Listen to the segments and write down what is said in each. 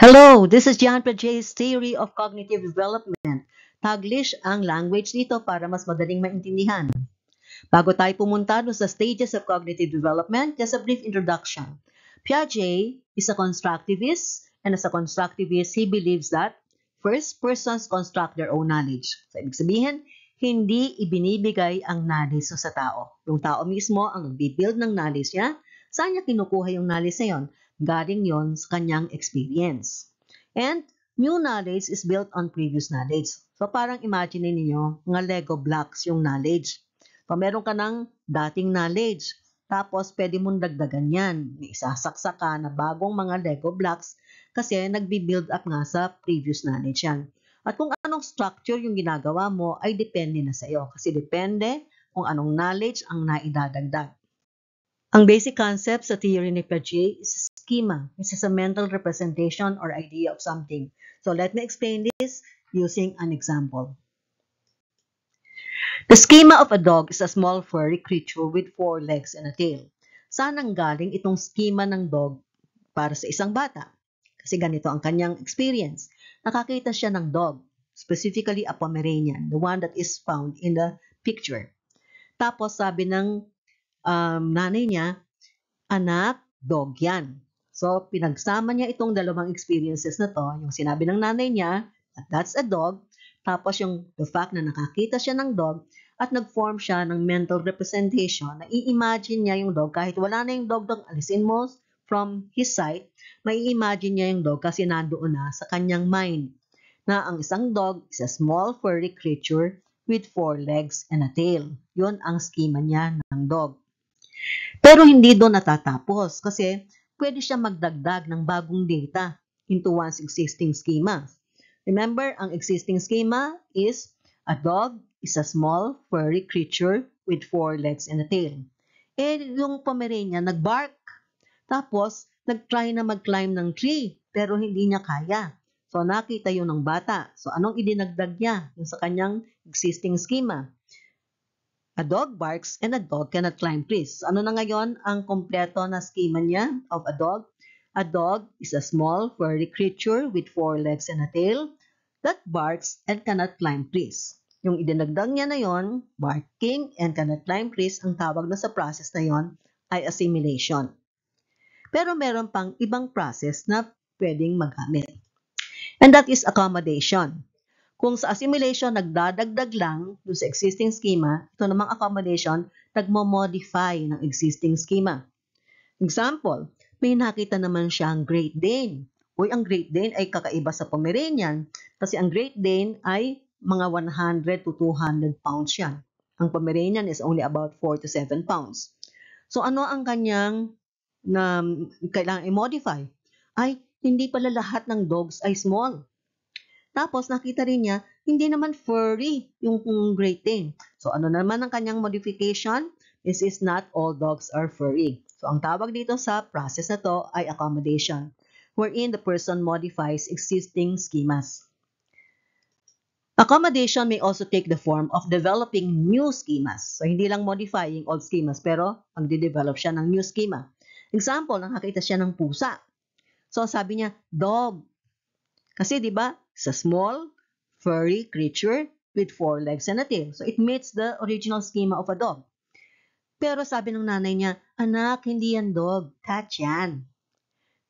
Hello, this is John Paget's Theory of Cognitive Development. Taglish ang language dito para mas madaling maintindihan. Bago tayo pumunta no sa stages of cognitive development, just a brief introduction. Piaget is a constructivist, and as a constructivist, he believes that first persons construct their own knowledge. So, ibig sabihin, hindi ibinibigay ang knowledge sa tao. Yung tao mismo ang build ng knowledge niya. Saan niya kinukuha yung knowledge na yun? Galing yon sa kanyang experience. And new knowledge is built on previous knowledge. So parang imagine niyo mga Lego blocks yung knowledge. So meron ka ng dating knowledge, tapos pwede mong dagdagan yan. May isasaksak ka na bagong mga Lego blocks kasi nagbi-build up nga sa previous knowledge yan. At kung anong structure yung ginagawa mo ay depende na sa iyo kasi depende kung anong knowledge ang naidadagdag. Ang basic concept sa theory ni Piaget is a schema. This is a mental representation or idea of something. So let me explain this using an example. The schema of a dog is a small furry creature with four legs and a tail. Saan ang galing itong schema ng dog para sa isang bata? Kasi ganito ang kanyang experience. Nakakita siya ng dog, specifically a Pomeranian, the one that is found in the picture. Tapos sabi ng um, nanay niya, anak, dog yan. So, pinagsama niya itong dalawang experiences na to, yung sinabi ng nanay niya, that that's a dog, tapos yung the fact na nakakita siya ng dog, at nag-form siya ng mental representation na i-imagine niya yung dog kahit wala na yung dog dog alisin mo from his sight, may imagine niya yung dog kasi nandoon na sa kanyang mind na ang isang dog is a small furry creature with four legs and a tail. Yun ang schema niya ng dog. Pero hindi doon natatapos kasi pwede siya magdagdag ng bagong data into one's existing schema. Remember, ang existing schema is a dog is a small furry creature with four legs and a tail. Eh, yung Pomeranian nagbark. Tapos, nagtry na mag-climb ng tree, pero hindi niya kaya. So, nakita yun ng bata. So, anong idinagdag niya yung sa kanyang existing schema? A dog barks and a dog cannot climb trees. Ano na ngayon ang kompleto na schema niya of a dog? A dog is a small furry creature with four legs and a tail that barks and cannot climb trees. Yung idinagdag niya na yon, barking and cannot climb trees, ang tawag na sa process na yon ay assimilation. Pero meron pang ibang process na pwedeng magamit. And that is accommodation. Kung sa assimilation, nagdadagdag lang do sa existing schema, ito namang accommodation, nagmo-modify ng existing schema. Example, may nakita naman siyang Great Dane. Uy, ang Great Dane ay kakaiba sa Pomeranian kasi ang Great Dane ay mga 100 to 200 pounds yan. Ang Pomeranian is only about 4 to 7 pounds. So ano ang kanyang na um, kailangan i-modify? Ay, hindi pala lahat ng dogs ay small. Tapos, nakita rin niya, hindi naman furry yung grating. So, ano naman ang kanyang modification? This is not all dogs are furry. So, ang tawag dito sa process na to ay accommodation, wherein the person modifies existing schemas. Accommodation may also take the form of developing new schemas. So, hindi lang modifying old schemas, pero magde-develop siya ng new schema. Example, nakakita siya ng pusa. So, sabi niya, dog. Kasi, di ba, It's a small, furry creature with four legs and a tail. So it meets the original schema of a dog. Pero sabi ng nanay niya, anak, hindi yan dog, cat yan.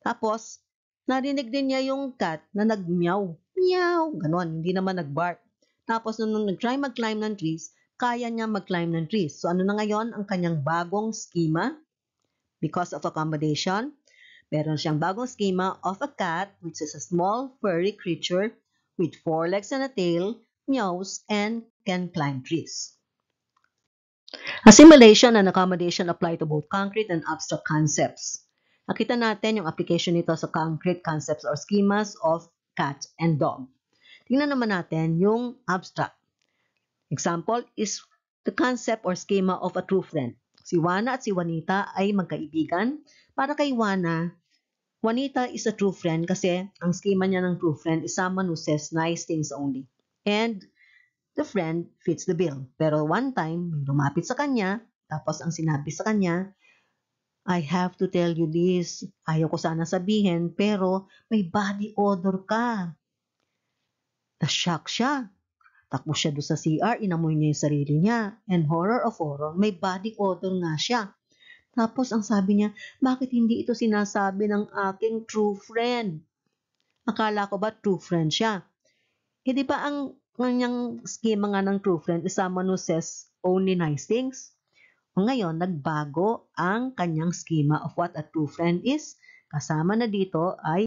Tapos, narinig din niya yung cat na nag-meow. Meow, ganon, hindi naman nag-bark. Tapos, nung nag-try mag-climb ng trees, kaya niya mag-climb ng trees. So, ano na ngayon ang kanyang bagong schema? Because of accommodation, Meron siyang bagong schema of a cat which is a small furry creature with four legs and a tail, meows, and can climb trees. Assimilation and accommodation apply to both concrete and abstract concepts. Nakita natin yung application nito sa concrete concepts or schemas of cat and dog. Tingnan naman natin yung abstract. Example is the concept or schema of a true friend. Si Juana at si Juanita ay magkaibigan. Para kay Juana, Juanita is a true friend kasi ang schema niya ng true friend is someone who says nice things only. And the friend fits the bill. Pero one time, lumapit sa kanya, tapos ang sinabi sa kanya, I have to tell you this. Ayaw ko sana sabihin, pero may body odor ka. Na-shock siya. Takbo siya doon sa CR, inamoy niya yung sarili niya. And horror of horror, may body odor nga siya. Tapos ang sabi niya, bakit hindi ito sinasabi ng aking true friend? Akala ko ba true friend siya? Hindi eh, pa ba ang kanyang schema nga ng true friend is someone who says only nice things? O ngayon, nagbago ang kanyang schema of what a true friend is. Kasama na dito ay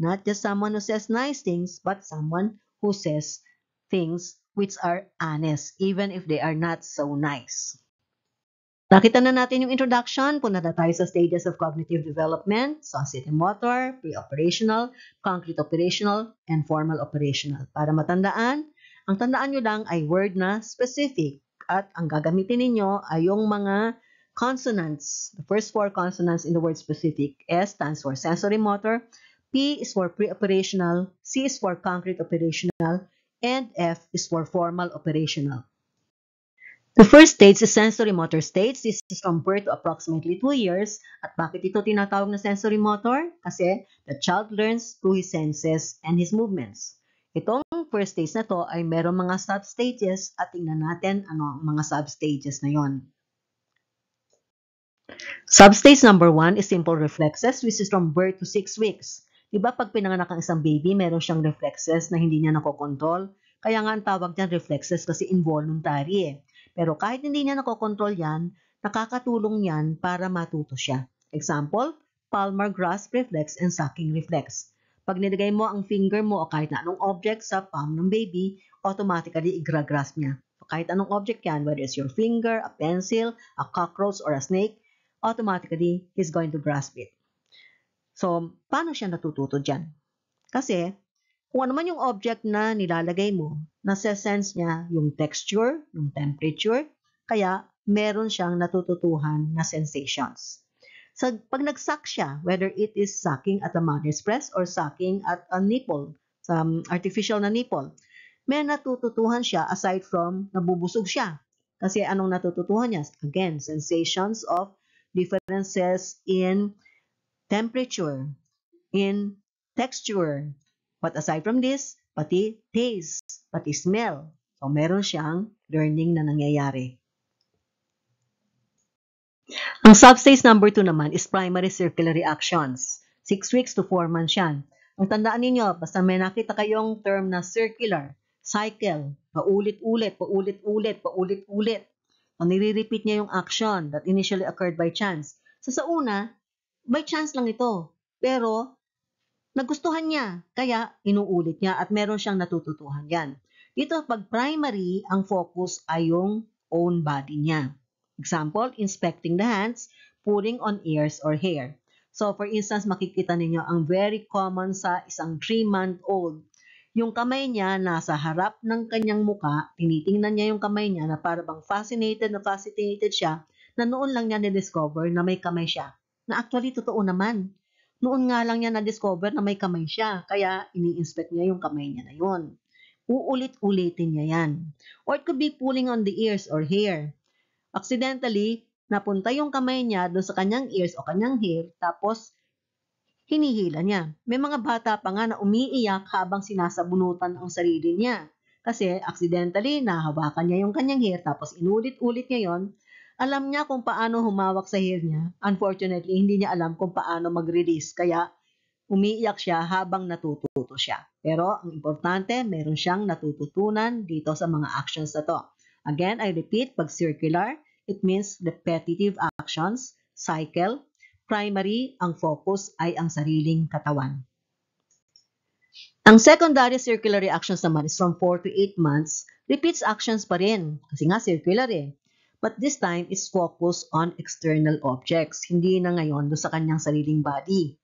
not just someone who says nice things, but someone who says things which are honest, even if they are not so nice. Nakita na natin yung introduction, punta na tayo sa stages of cognitive development, sensitive motor, pre-operational, concrete operational, and formal operational. Para matandaan, ang tandaan nyo lang ay word na specific at ang gagamitin ninyo ay yung mga consonants. The first four consonants in the word specific, S stands for sensory motor, P is for pre-operational, C is for concrete operational, and F is for formal operational. The first stage is sensory motor stage. This is from birth to approximately 2 years. At bakit ito tinatawag na sensory motor? Kasi the child learns through his senses and his movements. Itong first stage na to ay merong mga sub-stages at tingnan natin ano ang mga sub-stages na yon. Sub-stage number 1 is simple reflexes which is from birth to 6 weeks. Diba pag pinanganak ang isang baby, meron siyang reflexes na hindi niya nakokontrol? Kaya nga ang tawag niyan reflexes kasi involuntary eh. Pero kahit hindi niya nakokontrol yan, nakakatulong yan para matuto siya. Example, palmar grasp reflex and sucking reflex. Pag nilagay mo ang finger mo o kahit na anong object sa palm ng baby, automatically igra-grasp niya. kahit anong object yan, whether it's your finger, a pencil, a cockroach, or a snake, automatically he's going to grasp it. So, paano siya natututo dyan? Kasi, kung ano man yung object na nilalagay mo, nasa-sense niya yung texture, yung temperature, kaya meron siyang natututuhan na sensations. So, pag nagsuck siya, whether it is sucking at a mother's breast or sucking at a nipple, some artificial na nipple, may natututuhan siya aside from nabubusog siya. Kasi anong natututuhan niya? Again, sensations of differences in temperature, in texture, But aside from this, pati taste, pati smell. So meron siyang learning na nangyayari. Ang substance number 2 naman is primary circular reactions. 6 weeks to 4 months yan. Ang tandaan ninyo, basta may nakita kayong term na circular, cycle, paulit-ulit, paulit-ulit, paulit-ulit. O nire-repeat niya yung action that initially occurred by chance. So sa una, by chance lang ito. Pero Nagustuhan niya, kaya inuulit niya at meron siyang natututuhan yan. Dito, pag primary, ang focus ay yung own body niya. Example, inspecting the hands, pulling on ears or hair. So, for instance, makikita ninyo ang very common sa isang 3-month-old. Yung kamay niya nasa harap ng kanyang muka, tinitingnan niya yung kamay niya na para bang fascinated na fascinated siya na noon lang niya na-discover na may kamay siya. Na actually, totoo naman noon nga lang niya na-discover na may kamay siya, kaya ini-inspect niya yung kamay niya na yun. Uulit-ulitin niya yan. Or it could be pulling on the ears or hair. Accidentally, napunta yung kamay niya doon sa kanyang ears o kanyang hair, tapos hinihila niya. May mga bata pa nga na umiiyak habang sinasabunutan ang sarili niya. Kasi accidentally, nahawakan niya yung kanyang hair, tapos inulit-ulit niya yon alam niya kung paano humawak sa hair niya. Unfortunately, hindi niya alam kung paano mag-release. Kaya umiiyak siya habang natututo siya. Pero ang importante, meron siyang natututunan dito sa mga actions na to. Again, I repeat, pag circular, it means repetitive actions, cycle, primary, ang focus ay ang sariling katawan. Ang secondary circular reactions naman is from 4 to 8 months, repeats actions pa rin. Kasi nga circular eh. But this time is focused on external objects, hindi na ngayon do sa kanyang sariling body.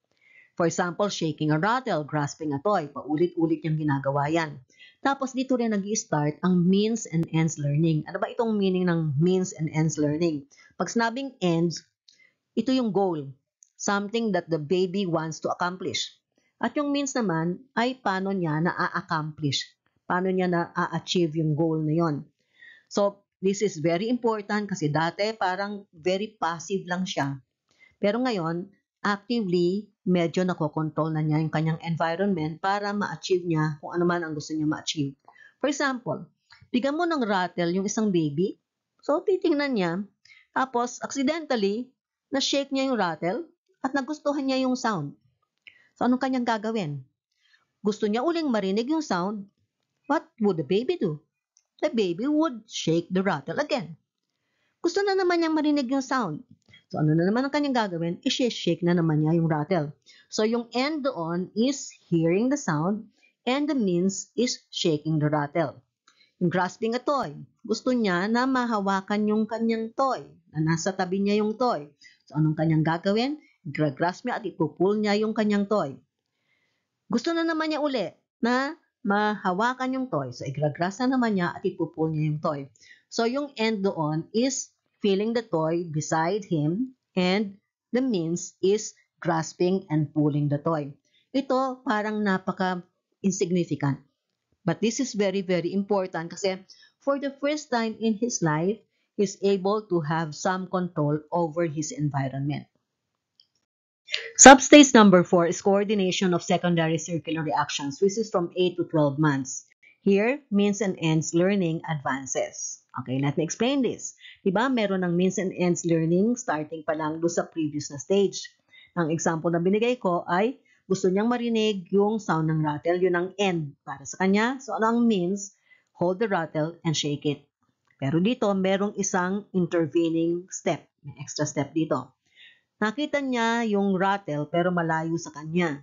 For example, shaking a rattle, grasping a toy, paulit-ulit niyang ginagawa yan. Tapos dito rin nag start ang means and ends learning. Ano ba itong meaning ng means and ends learning? Pag sinabing ends, ito yung goal, something that the baby wants to accomplish. At yung means naman ay paano niya na-accomplish, paano niya na-achieve yung goal na yon. So, This is very important kasi dati parang very passive lang siya. Pero ngayon, actively, medyo nakokontrol na niya yung kanyang environment para ma-achieve niya kung ano man ang gusto niya ma-achieve. For example, bigyan mo ng rattle yung isang baby. So, titingnan niya. Tapos, accidentally, na-shake niya yung rattle at nagustuhan niya yung sound. So, anong kanyang gagawin? Gusto niya uling marinig yung sound. What would the baby do? the baby would shake the rattle again. Gusto na naman niyang marinig yung sound. So ano na naman ang kanyang gagawin? I-shake na naman niya yung rattle. So yung end doon is hearing the sound and the means is shaking the rattle. Yung grasping a toy, gusto niya na mahawakan yung kanyang toy, na nasa tabi niya yung toy. So anong kanyang gagawin? Grasp niya at ipupul niya yung kanyang toy. Gusto na naman niya uli na mahawakan yung toy. So, igragras na naman niya at ipupull niya yung toy. So, yung end doon is feeling the toy beside him and the means is grasping and pulling the toy. Ito parang napaka insignificant. But this is very, very important kasi for the first time in his life, he's able to have some control over his environment. Substage number 4 is coordination of secondary circular reactions, which is from 8 to 12 months. Here, means and ends learning advances. Okay, let me explain this. Diba, meron ng means and ends learning starting pa lang doon sa previous na stage. Ang example na binigay ko ay gusto niyang marinig yung sound ng rattle, yun ang end para sa kanya. So, ano ang means? Hold the rattle and shake it. Pero dito, merong isang intervening step, may extra step dito. Nakita niya yung rattle pero malayo sa kanya.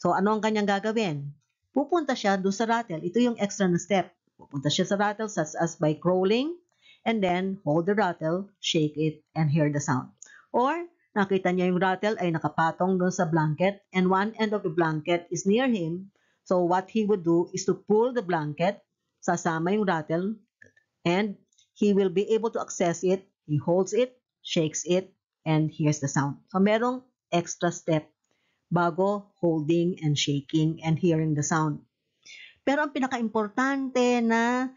So ano ang kanyang gagawin? Pupunta siya doon sa rattle. Ito yung extra na step. Pupunta siya sa rattle such as by crawling and then hold the rattle, shake it, and hear the sound. Or nakita niya yung rattle ay nakapatong doon sa blanket and one end of the blanket is near him. So what he would do is to pull the blanket, sasama yung rattle, and he will be able to access it. He holds it, shakes it, and here's the sound. So merong extra step bago holding and shaking and hearing the sound. Pero ang pinaka-importante na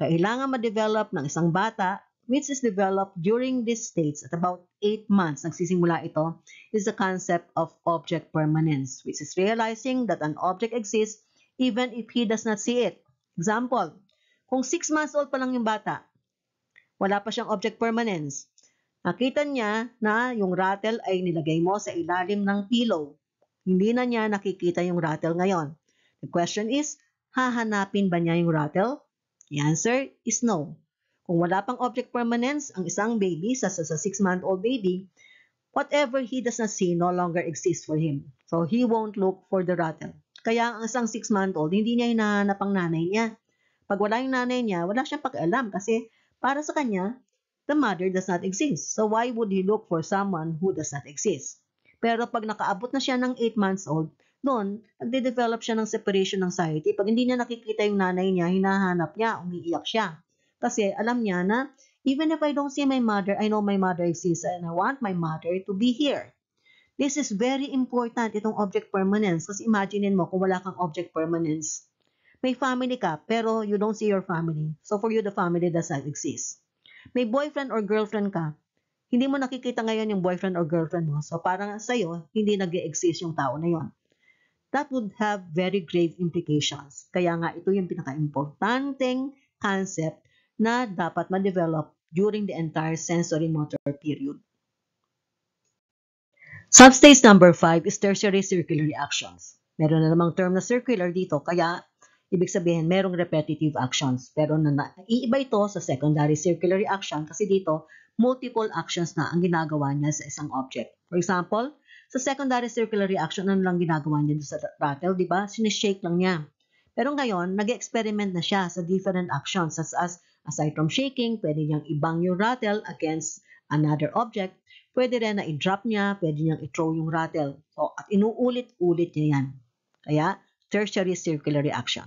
kailangan ma-develop ng isang bata, which is developed during this states at about 8 months, nagsisimula ito, is the concept of object permanence, which is realizing that an object exists even if he does not see it. Example, kung 6 months old pa lang yung bata, wala pa siyang object permanence, Nakita niya na yung rattle ay nilagay mo sa ilalim ng pillow. Hindi na niya nakikita yung rattle ngayon. The question is, hahanapin ba niya yung rattle? The answer is no. Kung wala pang object permanence ang isang baby sa sa 6-month-old baby, whatever he does not see no longer exists for him. So he won't look for the rattle. Kaya ang isang 6-month-old, hindi niya hinahanap ang nanay niya. Pag wala yung nanay niya, wala siyang pakialam kasi para sa kanya, the mother does not exist. So why would he look for someone who does not exist? Pero pag nakaabot na siya ng 8 months old, noon, nagde-develop siya ng separation anxiety. Pag hindi niya nakikita yung nanay niya, hinahanap niya, umiiyak siya. Kasi alam niya na, even if I don't see my mother, I know my mother exists and I want my mother to be here. This is very important, itong object permanence. Kasi imaginein mo kung wala kang object permanence. May family ka, pero you don't see your family. So for you, the family does not exist may boyfriend or girlfriend ka, hindi mo nakikita ngayon yung boyfriend or girlfriend mo. So parang sa'yo, hindi nag exist yung tao na yon. That would have very grave implications. Kaya nga ito yung pinaka-importanting concept na dapat ma-develop during the entire sensory motor period. Substage number 5 is tertiary circular reactions. Meron na namang term na circular dito, kaya Ibig sabihin, merong repetitive actions. Pero na, iiba ito sa secondary circular reaction kasi dito, multiple actions na ang ginagawa niya sa isang object. For example, sa secondary circular reaction, ano lang ginagawa niya sa rattle, di ba? Sineshake lang niya. Pero ngayon, nag-experiment na siya sa different actions such as aside from shaking, pwede niyang ibang yung rattle against another object. Pwede rin na i-drop niya, pwede niyang i-throw yung rattle. So, at inuulit-ulit niya yan. Kaya, tertiary circular reaction.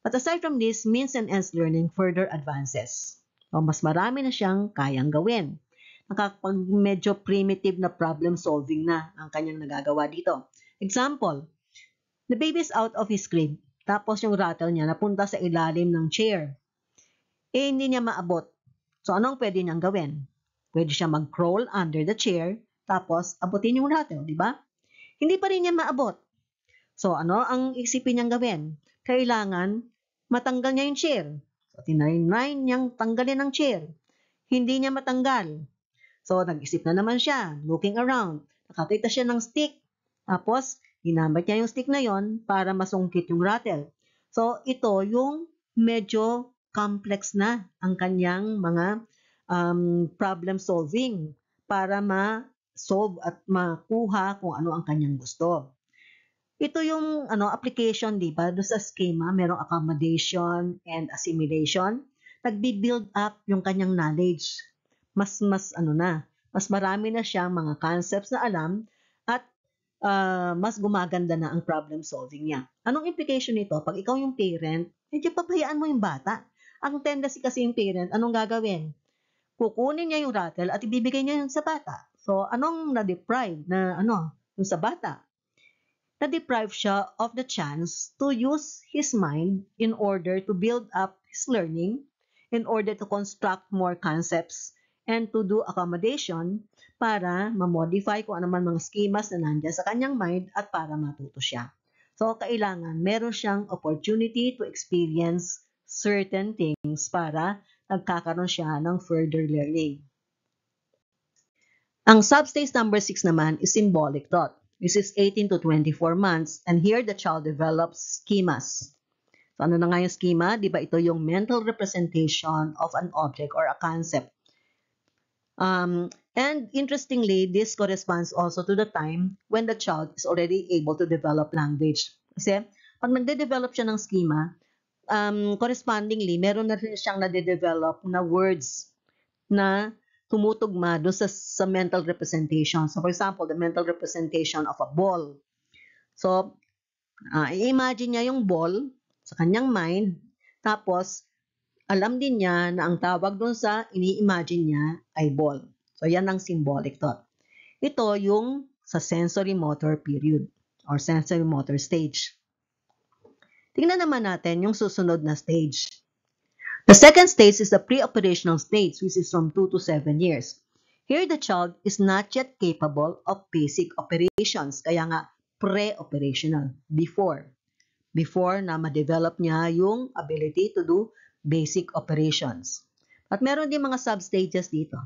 But aside from this, means and ends learning further advances. O mas marami na siyang kayang gawin. Nakakapag medyo primitive na problem solving na ang kanyang nagagawa dito. Example, the baby is out of his crib. Tapos yung rattle niya napunta sa ilalim ng chair. Eh, hindi niya maabot. So, anong pwede niyang gawin? Pwede siya mag-crawl under the chair, tapos abutin yung rattle, di ba? Hindi pa rin niya maabot. So, ano ang isipin niyang gawin? kailangan matanggal niya yung chair. So, tinay nine niyang tanggalin ang chair. Hindi niya matanggal. So, nag-isip na naman siya, looking around. Nakakita siya ng stick. Tapos, ginamit niya yung stick na yon para masungkit yung rattle. So, ito yung medyo complex na ang kanyang mga um, problem solving para ma-solve at makuha kung ano ang kanyang gusto. Ito yung ano application, 'di ba? Do sa schema, merong accommodation and assimilation. Nagbi-build up yung kanyang knowledge. Mas mas ano na, mas marami na siyang mga concepts na alam at uh, mas gumaganda na ang problem solving niya. Anong implication nito? Pag ikaw yung parent, medyo pabayaan mo yung bata. Ang tendency kasi yung parent, anong gagawin? Kukunin niya yung rattle at ibibigay niya yung sa bata. So, anong na-deprive na ano, yung sa bata? na-deprive siya of the chance to use his mind in order to build up his learning, in order to construct more concepts, and to do accommodation para ma-modify kung anuman mga schemas na nandiyan sa kanyang mind at para matuto siya. So, kailangan meron siyang opportunity to experience certain things para nagkakaroon siya ng further learning. Ang substance number 6 naman is symbolic dot. This is 18 to 24 months and here the child develops schemas. So ano na nga yung schema? Di ba ito yung mental representation of an object or a concept. Um, and interestingly, this corresponds also to the time when the child is already able to develop language. Kasi pag nagde-develop siya ng schema, um, correspondingly, meron na rin siyang nade-develop na words na tumutugma doon sa, sa mental representation. So for example, the mental representation of a ball. So, uh, ah, imagine niya yung ball sa kanyang mind, tapos alam din niya na ang tawag doon sa ini-imagine niya ay ball. So yan ang symbolic thought. Ito yung sa sensory motor period or sensory motor stage. Tingnan naman natin yung susunod na stage. The second stage is the pre-operational stage, which is from 2 to 7 years. Here, the child is not yet capable of basic operations, kaya nga pre-operational, before. Before na ma-develop niya yung ability to do basic operations. At meron din mga sub-stages dito.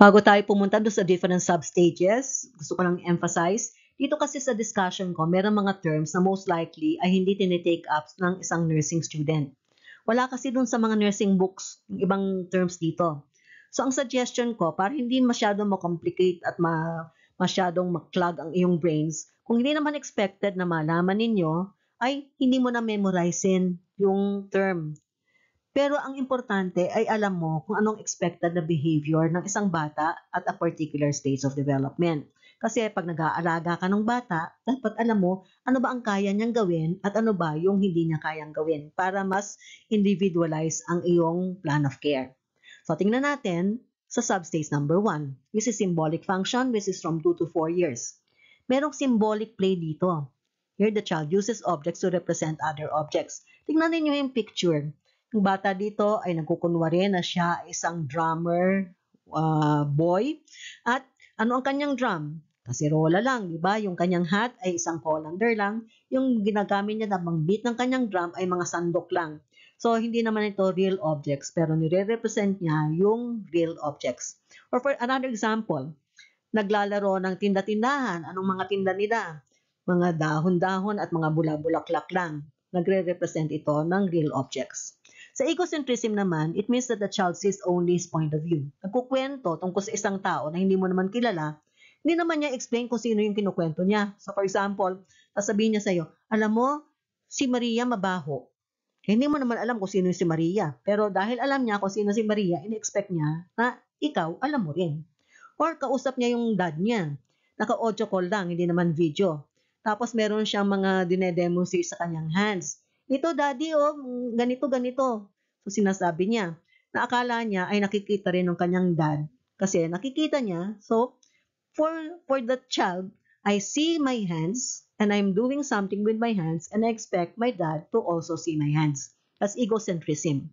Bago tayo pumunta doon sa different sub-stages, gusto ko lang emphasize, dito kasi sa discussion ko, meron mga terms na most likely ay hindi tinitake up ng isang nursing student. Wala kasi dun sa mga nursing books, yung ibang terms dito. So, ang suggestion ko, para hindi masyadong makomplicate at ma masyadong mag-clog ang iyong brains, kung hindi naman expected na malaman ninyo, ay hindi mo na memorizein yung term. Pero ang importante ay alam mo kung anong expected na behavior ng isang bata at a particular stage of development. Kasi pag nag-aalaga ka ng bata, dapat alam mo ano ba ang kaya niyang gawin at ano ba yung hindi niya kayang gawin para mas individualize ang iyong plan of care. So tingnan natin sa substage number 1, which is symbolic function which is from 2 to 4 years. Merong symbolic play dito. Here the child uses objects to represent other objects. Tingnan ninyo yung picture. Yung bata dito ay nagkukunwari na siya isang drummer uh, boy. At ano ang kanyang drum? Kasirola lang, di ba? Yung kanyang hat ay isang colander lang. Yung ginagamit niya na pangbit ng kanyang drum ay mga sandok lang. So, hindi naman ito real objects, pero nire-represent niya yung real objects. Or for another example, naglalaro ng tinda-tindahan. Anong mga tinda nila? Mga dahon-dahon at mga bula-bulaklak lang. Nagre-represent ito ng real objects. Sa egocentrism naman, it means that the child sees only his point of view. Nagkukwento tungkol sa isang tao na hindi mo naman kilala hindi naman niya explain kung sino yung kinukwento niya. So for example, sasabihin niya sa'yo, alam mo, si Maria mabaho. Eh, hindi mo naman alam kung sino si Maria. Pero dahil alam niya kung sino si Maria, in-expect niya na ikaw alam mo rin. Or kausap niya yung dad niya. Naka-audio call lang, hindi naman video. Tapos meron siyang mga dinedemonstrate sa kanyang hands. Ito daddy oh, ganito ganito. So sinasabi niya Naakala niya ay nakikita rin ng kanyang dad kasi nakikita niya. So for for that child, I see my hands and I'm doing something with my hands and I expect my dad to also see my hands. That's egocentrism.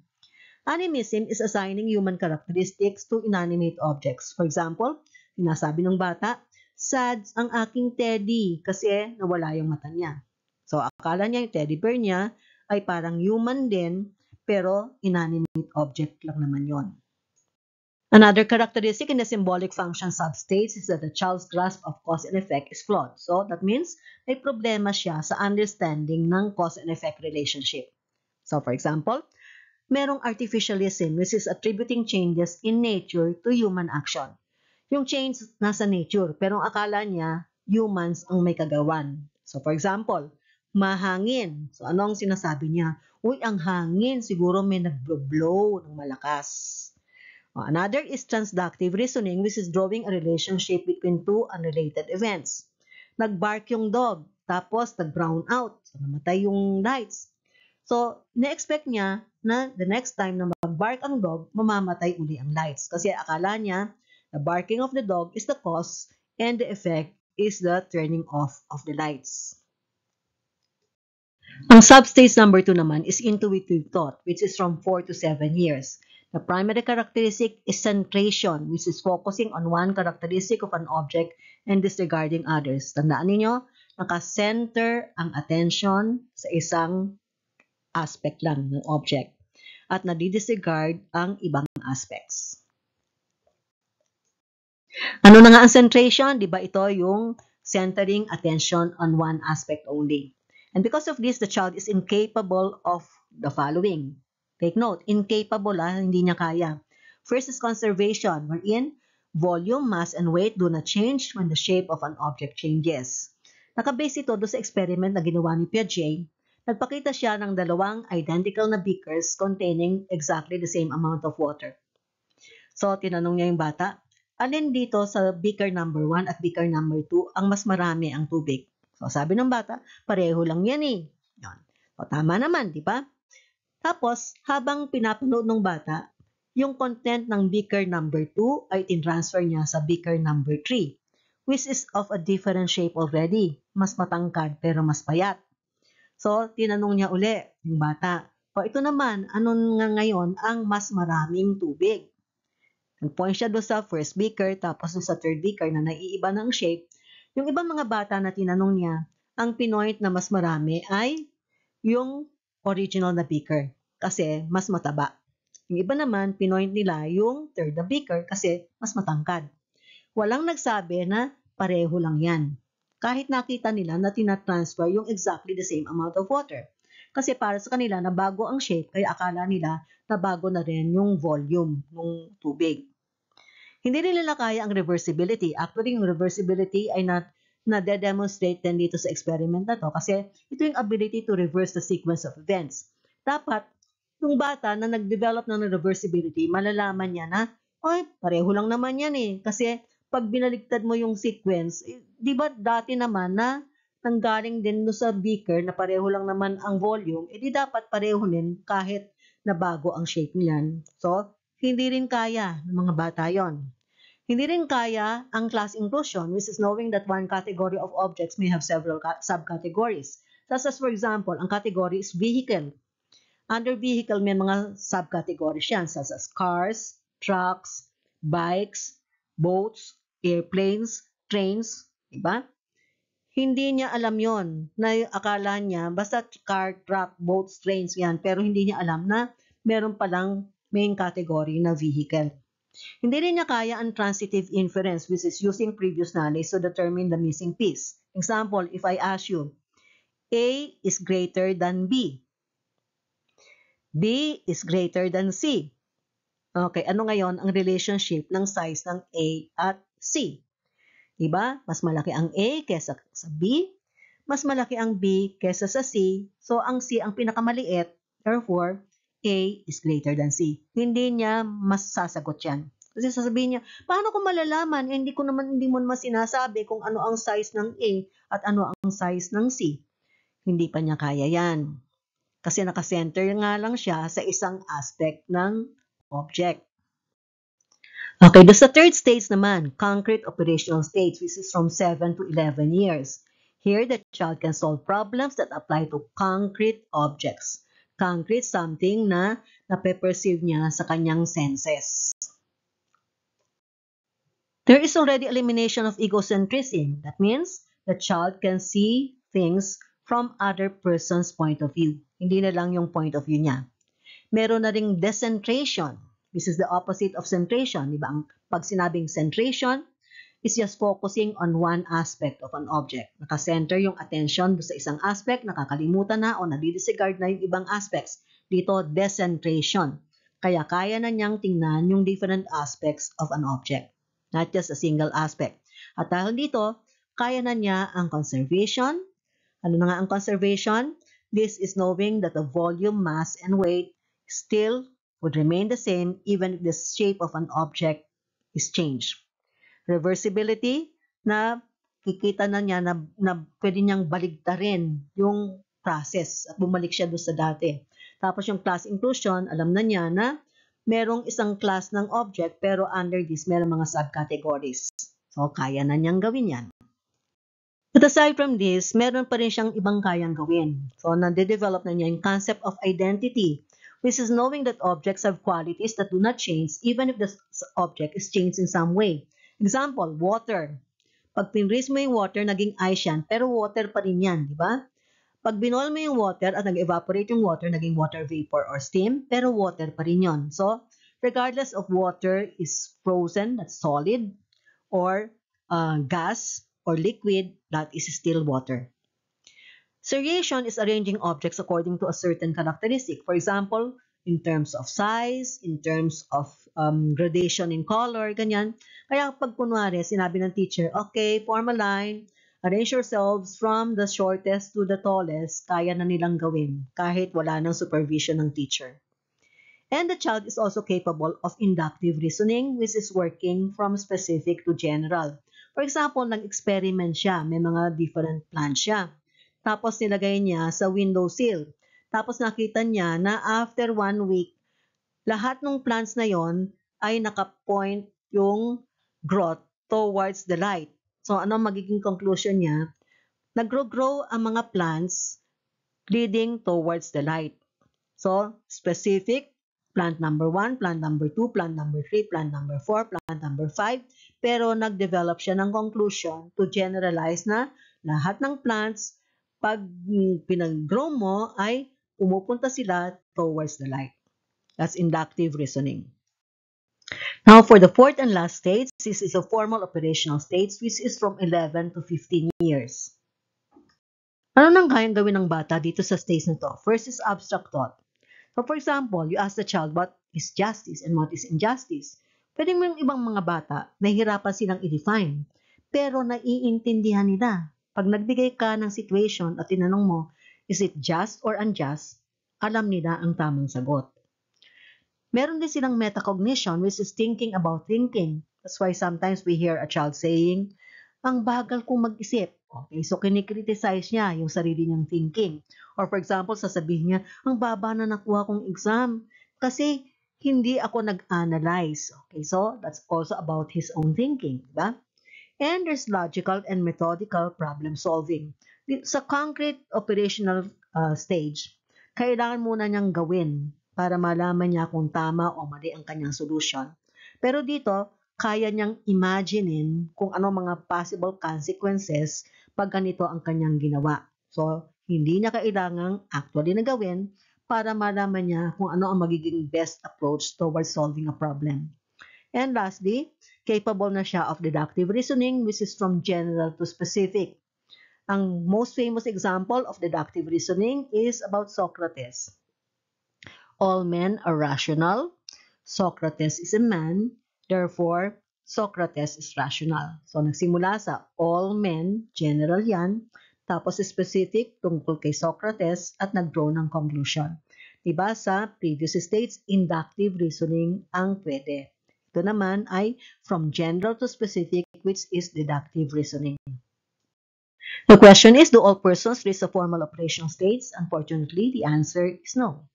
Animism is assigning human characteristics to inanimate objects. For example, sinasabi ng bata, sad ang aking teddy kasi nawala yung mata niya. So akala niya yung teddy bear niya ay parang human din pero inanimate object lang naman yon. Another characteristic in the symbolic function substates is that the child's grasp of cause and effect is flawed. So, that means may problema siya sa understanding ng cause and effect relationship. So, for example, merong artificialism which is attributing changes in nature to human action. Yung change nasa nature, pero ang akala niya, humans ang may kagawan. So, for example, mahangin. So, anong sinasabi niya? Uy, ang hangin, siguro may nag-blow ng malakas. Oh, another is transductive reasoning which is drawing a relationship between two unrelated events. Nag-bark yung dog, tapos nag-brown out, so namatay yung lights. So, na-expect niya na the next time na mag-bark ang dog, mamamatay uli ang lights. Kasi akala niya, the barking of the dog is the cause and the effect is the turning off of the lights. Ang substage number 2 naman is intuitive thought, which is from 4 to 7 years. The primary characteristic is centration, which is focusing on one characteristic of an object and disregarding others. Tandaan ninyo, naka-center ang attention sa isang aspect lang ng object at nadidisregard ang ibang aspects. Ano na nga ang centration? Di ba ito yung centering attention on one aspect only. And because of this, the child is incapable of the following. Take note, incapable, ah, hindi niya kaya. First is conservation, wherein volume, mass, and weight do not change when the shape of an object changes. Nakabase ito do sa experiment na ginawa ni Piaget. Nagpakita siya ng dalawang identical na beakers containing exactly the same amount of water. So, tinanong niya yung bata, alin dito sa beaker number 1 at beaker number 2 ang mas marami ang tubig? So, sabi ng bata, pareho lang yan eh. Yun. O, tama naman, di ba? Tapos, habang pinapanood ng bata, yung content ng beaker number 2 ay tinransfer niya sa beaker number 3, which is of a different shape already. Mas matangkad pero mas payat. So, tinanong niya uli yung bata, o ito naman, anong nga ngayon ang mas maraming tubig? Nag-point siya doon sa first beaker, tapos doon sa third beaker na naiiba ng shape. Yung ibang mga bata na tinanong niya, ang pinoint na mas marami ay yung original na beaker kasi mas mataba. Yung iba naman, pinoint nila yung third na beaker kasi mas matangkad. Walang nagsabi na pareho lang yan. Kahit nakita nila na tinatransfer yung exactly the same amount of water. Kasi para sa kanila na bago ang shape, kaya akala nila na bago na rin yung volume ng tubig. Hindi nila kaya ang reversibility. Actually, yung reversibility ay not na de-demonstrate din dito sa experiment na to kasi ito yung ability to reverse the sequence of events. Dapat, yung bata na nag-develop ng reversibility, malalaman niya na, ay, pareho lang naman yan eh. Kasi pag binaligtad mo yung sequence, eh, di ba dati naman na nanggaling din no sa beaker na pareho lang naman ang volume, edi eh, dapat pareho din kahit na bago ang shape niyan. So, hindi rin kaya ng mga bata yon. Hindi rin kaya ang class inclusion, which is knowing that one category of objects may have several subcategories. Such as, for example, ang category is vehicle. Under vehicle, may mga subcategories yan, such as cars, trucks, bikes, boats, airplanes, trains, diba? Hindi niya alam yon na akala niya, basta car, truck, boats, trains, yan, pero hindi niya alam na meron palang main category na vehicle. Hindi rin niya kaya ang transitive inference which is using previous knowledge to determine the missing piece. Example, if I ask you, A is greater than B. B is greater than C. Okay, ano ngayon ang relationship ng size ng A at C? Diba? Mas malaki ang A kesa sa B, mas malaki ang B kesa sa C. So, ang C ang pinakamaliit, therefore, A is greater than C. Hindi niya masasagot yan. Kasi sasabihin niya, paano ko malalaman? Eh, hindi ko naman, hindi mo naman sinasabi kung ano ang size ng A at ano ang size ng C. Hindi pa niya kaya yan. Kasi nakasenter nga lang siya sa isang aspect ng object. Okay, doon sa third stage naman, concrete operational stage, which is from 7 to 11 years. Here, the child can solve problems that apply to concrete objects concrete, something na nape-perceive niya sa kanyang senses. There is already elimination of egocentrism. That means the child can see things from other person's point of view. Hindi na lang yung point of view niya. Meron na ring decentration. This is the opposite of centration. Di ba? Pag sinabing centration, is just focusing on one aspect of an object. Nakacenter yung attention sa isang aspect, nakakalimutan na o nadidisregard na yung ibang aspects. Dito, decentration. Kaya kaya na niyang tingnan yung different aspects of an object, not just a single aspect. At dahil dito, kaya na niya ang conservation. Ano na nga ang conservation? This is knowing that the volume, mass, and weight still would remain the same even if the shape of an object is changed reversibility na kikita na niya na, na pwede niyang baligtarin yung process at bumalik siya doon sa dati. Tapos yung class inclusion, alam na niya na merong isang class ng object pero under this merong mga subcategories. So kaya na niyang gawin yan. But aside from this, meron pa rin siyang ibang kayang gawin. So nade-develop na niya yung concept of identity which is knowing that objects have qualities that do not change even if the object is changed in some way. Example, water. Pag pinris mo yung water, naging ice yan, pero water pa rin yan, di ba? Pag binol mo yung water at nag-evaporate yung water, naging water vapor or steam, pero water pa rin yon. So, regardless of water is frozen, that's solid, or uh, gas or liquid, that is still water. Seriation is arranging objects according to a certain characteristic. For example, in terms of size, in terms of um, gradation in color, ganyan. Kaya pag kunwari, sinabi ng teacher, okay, form a line, arrange yourselves from the shortest to the tallest, kaya na nilang gawin kahit wala ng supervision ng teacher. And the child is also capable of inductive reasoning which is working from specific to general. For example, nag-experiment siya, may mga different plants siya. Tapos nilagay niya sa windowsill. Tapos nakita niya na after one week, lahat ng plants na yon ay nakapoint yung growth towards the light. So, ano magiging conclusion niya? nag grow ang mga plants leading towards the light. So, specific, plant number 1, plant number 2, plant number 3, plant number 4, plant number 5. Pero nag-develop siya ng conclusion to generalize na lahat ng plants, pag pinag-grow mo, ay pumupunta sila towards the light. That's inductive reasoning. Now, for the fourth and last stage, this is a formal operational stage which is from 11 to 15 years. Ano nang kayang gawin ng bata dito sa stage na to? First is abstract thought. So, for example, you ask the child what is justice and what is injustice. Pwede mo yung ibang mga bata, nahihirapan silang i-define, pero naiintindihan nila. Pag nagbigay ka ng situation at tinanong mo, is it just or unjust, alam nila ang tamang sagot meron din silang metacognition which is thinking about thinking. That's why sometimes we hear a child saying, ang bagal kong mag-isip. Okay, so kinikriticize niya yung sarili niyang thinking. Or for example, sasabihin niya, ang baba na nakuha kong exam kasi hindi ako nag-analyze. Okay, so that's also about his own thinking, diba? And there's logical and methodical problem solving. Sa concrete operational uh, stage, kailangan muna niyang gawin para malaman niya kung tama o mali ang kanyang solution. Pero dito, kaya niyang imaginein kung ano mga possible consequences pag ganito ang kanyang ginawa. So, hindi niya kailangang actually na gawin para malaman niya kung ano ang magiging best approach towards solving a problem. And lastly, capable na siya of deductive reasoning which is from general to specific. Ang most famous example of deductive reasoning is about Socrates all men are rational. Socrates is a man. Therefore, Socrates is rational. So, nagsimula sa all men, general yan. Tapos, specific tungkol kay Socrates at nag-draw ng conclusion. Diba sa previous states, inductive reasoning ang pwede. Ito naman ay from general to specific, which is deductive reasoning. The question is, do all persons reach the formal operational states? Unfortunately, the answer is no.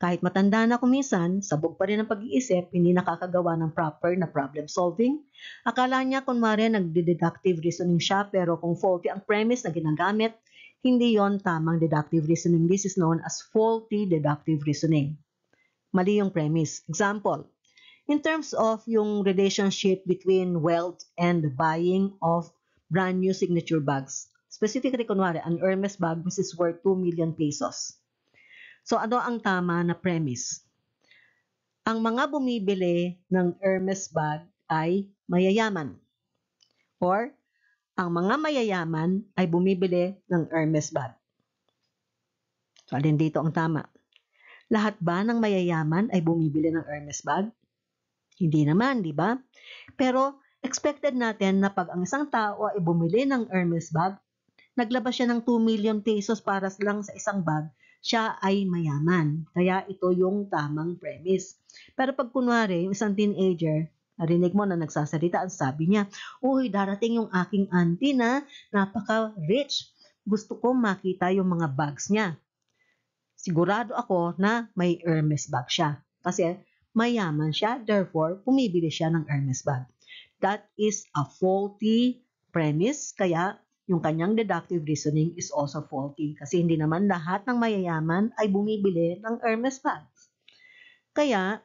Kahit matanda na kumisan, sabog pa rin ang pag-iisip, hindi nakakagawa ng proper na problem solving. Akala niya kunwari nagde-deductive reasoning siya pero kung faulty ang premise na ginagamit, hindi yon tamang deductive reasoning. This is known as faulty deductive reasoning. Mali yung premise. Example, in terms of yung relationship between wealth and buying of brand new signature bags. Specifically, kunwari, an Hermes bag which is worth 2 million pesos So ano ang tama na premise? Ang mga bumibili ng Hermes bag ay mayayaman. Or ang mga mayayaman ay bumibili ng Hermes bag. So alin dito ang tama? Lahat ba ng mayayaman ay bumibili ng Hermes bag? Hindi naman, di ba? Pero expected natin na pag ang isang tao ay bumili ng Hermes bag, naglabas siya ng 2 million pesos para lang sa isang bag, siya ay mayaman. Kaya ito yung tamang premise. Pero pag kunwari, isang teenager, narinig mo na nagsasalita, ang sabi niya, Uy, darating yung aking auntie na napaka-rich. Gusto ko makita yung mga bags niya. Sigurado ako na may Hermes bag siya. Kasi mayaman siya, therefore, pumibili siya ng Hermes bag. That is a faulty premise, kaya yung kanyang deductive reasoning is also faulty kasi hindi naman lahat ng mayayaman ay bumibili ng Hermes bags. Kaya,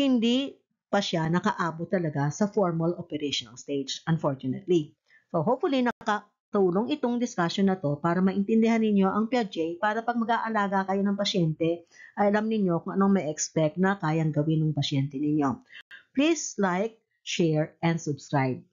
hindi pa siya nakaabot talaga sa formal operational stage, unfortunately. So hopefully, nakatulong itong discussion na to para maintindihan ninyo ang Piaget para pag mag-aalaga kayo ng pasyente, ay alam ninyo kung anong may expect na kayang gawin ng pasyente ninyo. Please like, share, and subscribe.